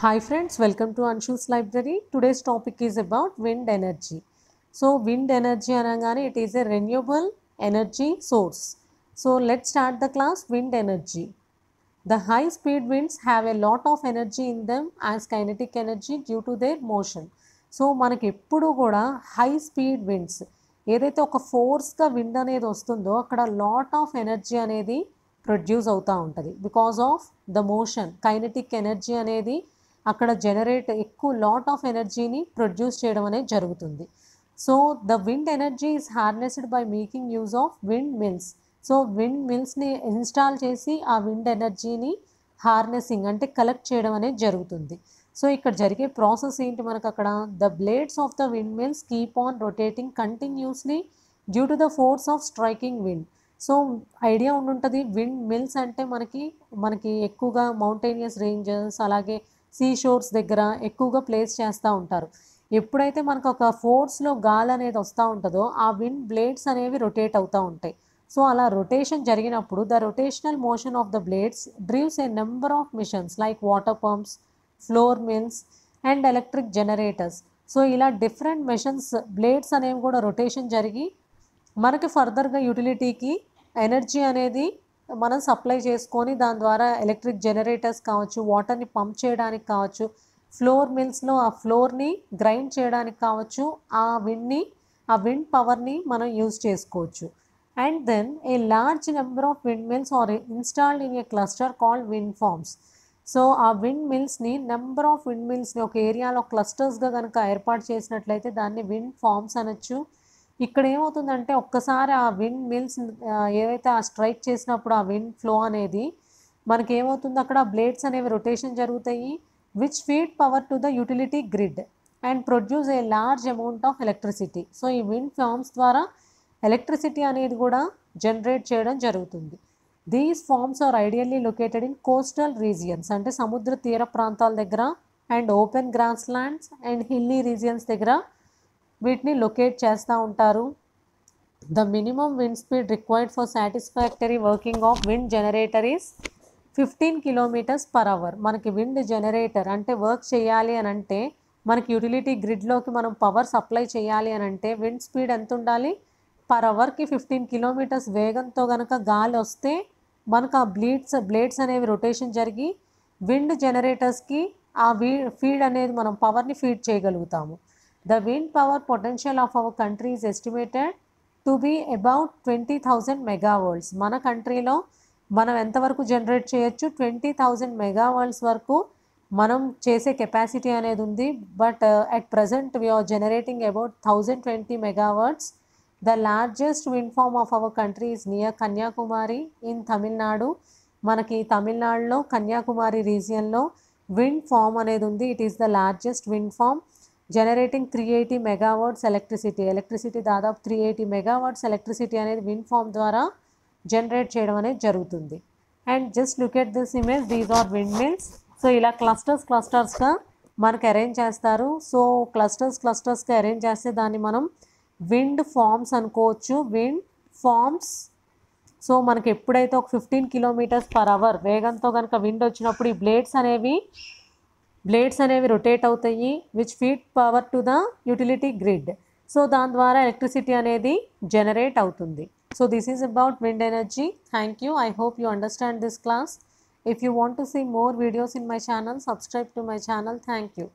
Hi friends, welcome to Anshu's library. Today's topic is about wind energy. So wind energy అనగానే it is a renewable energy source. So let's start the class wind energy. The high speed winds have a lot of energy in them as kinetic energy due to their motion. So మనకి ఎప్పుడు కూడా high speed winds ఏదైతే ఒక ఫోర్స్గా wind అనేది వస్తుందో అక్కడ lot of energy అనేది ప్రొడ్యూస్ అవుతూ ఉంటుంది because of the motion kinetic energy అనేది అక్కడ జనరేట్ ఎక్కువ లాట్ ఆఫ్ ఎనర్జీని ప్రొడ్యూస్ చేయడం అనేది జరుగుతుంది so the wind energy is harnessed by making use of wind mills so wind మిల్స్ని ఇన్స్టాల్ చేసి ఆ విండ్ ఎనర్జీని హార్నెసింగ్ అంటే కలెక్ట్ చేయడం అనేది జరుగుతుంది సో ఇక్కడ జరిగే ప్రాసెస్ ఏంటి మనకు అక్కడ the blades of the wind mills keep on rotating continuously due to the force of striking wind so idea ఉండుంటుంది విండ్ మిల్స్ అంటే మనకి మనకి ఎక్కువగా మౌంటేనియస్ రేంజెస్ అలాగే సీ షోర్స్ దగ్గర ఎక్కువగా ప్లేస్ చేస్తూ ఉంటారు ఎప్పుడైతే మనకు ఒక ఫోర్స్లో గాలి అనేది వస్తూ ఉంటుందో ఆ విండ్ బ్లేడ్స్ అనేవి రొటేట్ అవుతూ ఉంటాయి సో అలా రొటేషన్ జరిగినప్పుడు the rotational motion of the blades drives a number of machines like water pumps flour mills and electric generators so ఇలా డిఫరెంట్ మిషన్స్ బ్లేడ్స్ అనేవి కూడా రొటేషన్ జరిగి మనకి ఫర్దర్గా యూటిలిటీకి ఎనర్జీ అనేది మనం సప్లై చేసుకొని దాని ద్వారా ఎలక్ట్రిక్ జనరేటర్స్ కావచ్చు వాటర్ని పంప్ చేయడానికి కావచ్చు ఫ్లోర్ మిల్స్లో ఆ ఫ్లోర్ని గ్రైండ్ చేయడానికి కావచ్చు ఆ విండ్ని ఆ విండ్ పవర్ని మనం యూజ్ చేసుకోవచ్చు and then a large number of wind mills are installed in a cluster called wind farms so ఆ విండ్ మిల్స్ని నెంబర్ ఆఫ్ విండ్ మిల్స్ని ఒక ఏరియాలో క్లస్టర్స్గా కనుక ఏర్పాటు చేసినట్లయితే దాన్ని విండ్ ఫార్మ్స్ అనొచ్చు ఇక్కడ ఏమవుతుందంటే ఒక్కసారి ఆ విండ్ మిల్స్ ఏవైతే ఆ స్ట్రైక్ చేసినప్పుడు ఆ విండ్ ఫ్లో అనేది మనకి ఏమవుతుంది అక్కడ బ్లేడ్స్ అనేవి రొటేషన్ జరుగుతాయి which feed power to the utility grid and produce a large amount of electricity so ఈ విండ్ ఫార్మ్స్ ద్వారా ఎలక్ట్రిసిటీ అనేది కూడా జనరేట్ చేయడం జరుగుతుంది these farms are ideally located in coastal regions అంటే సముద్ర తీర ప్రాంతాల దగ్గర and open grasslands and hilly regions దగ్గర వీటిని లొకేట్ చేస్తూ ఉంటారు the minimum wind speed required for satisfactory working of wind generator is fifteen kilometers per hour మనకి విండ్ జనరేటర్ అంటే వర్క్ చేయాలి అని అంటే మనకి యూటిలిటీ గ్రిడ్లోకి మనం పవర్ సప్లై చేయాలి అని అంటే విండ్ స్పీడ్ ఎంత ఉండాలి పర్ అవర్కి ఫిఫ్టీన్ కిలోమీటర్స్ వేగంతో కనుక గాలి వస్తే మనకు ఆ బ్లీడ్స్ బ్లేడ్స్ అనేవి రొటేషన్ జరిగి విండ్ జనరేటర్స్కి ఆ వీ ఫీడ్ అనేది మనం పవర్ని ఫీడ్ చేయగలుగుతాము the wind power potential of our country is estimated to be about twenty thousand megawatts మన కంట్రీలో మనం ఎంతవరకు జనరేట్ చేయొచ్చు ట్వంటీ థౌజండ్ మెగావాల్స్ వరకు మనం చేసే కెపాసిటీ అనేది ఉంది but at present are generating about thousand twenty megawatts the largest wind farm of our country is near Kanyakumari in Tamil Nadu మనకి తమిళనాడులో కన్యాకుమారి రీజియన్లో విండ్ ఫామ్ అనేది ఉంది it is the largest wind farm generating three eighty megawatts electricity electricity దాదాపు three eighty megawatts electricity అనేది wind farm ద్వారా generate చేయడం అనేది జరుగుతుంది and just look at this image these are wind mills so ఇలా clusters క్లస్టర్స్గా మనకు arrange చేస్తారు సో క్లస్టర్స్ క్లస్టర్స్గా అరేంజ్ చేస్తే దాన్ని మనం విండ్ ఫామ్స్ అనుకోవచ్చు విండ్ ఫామ్స్ సో మనకి ఎప్పుడైతే ఒక ఫిఫ్టీన్ కిలోమీటర్స్ పర్ అవర్ వేగంతో కనుక విండ్ వచ్చినప్పుడు ఈ బ్లేడ్స్ అనేవి బ్లేడ్స్ అనేవి రొటేట్ అవుతాయి which feed power to the utility grid so దాని ద్వారా ఎలక్ట్రిసిటీ అనేది జనరేట్ అవుతుంది so this is about wind energy thank you I hope you understand this class If you want to see more videos in my channel, subscribe to my channel. Thank you.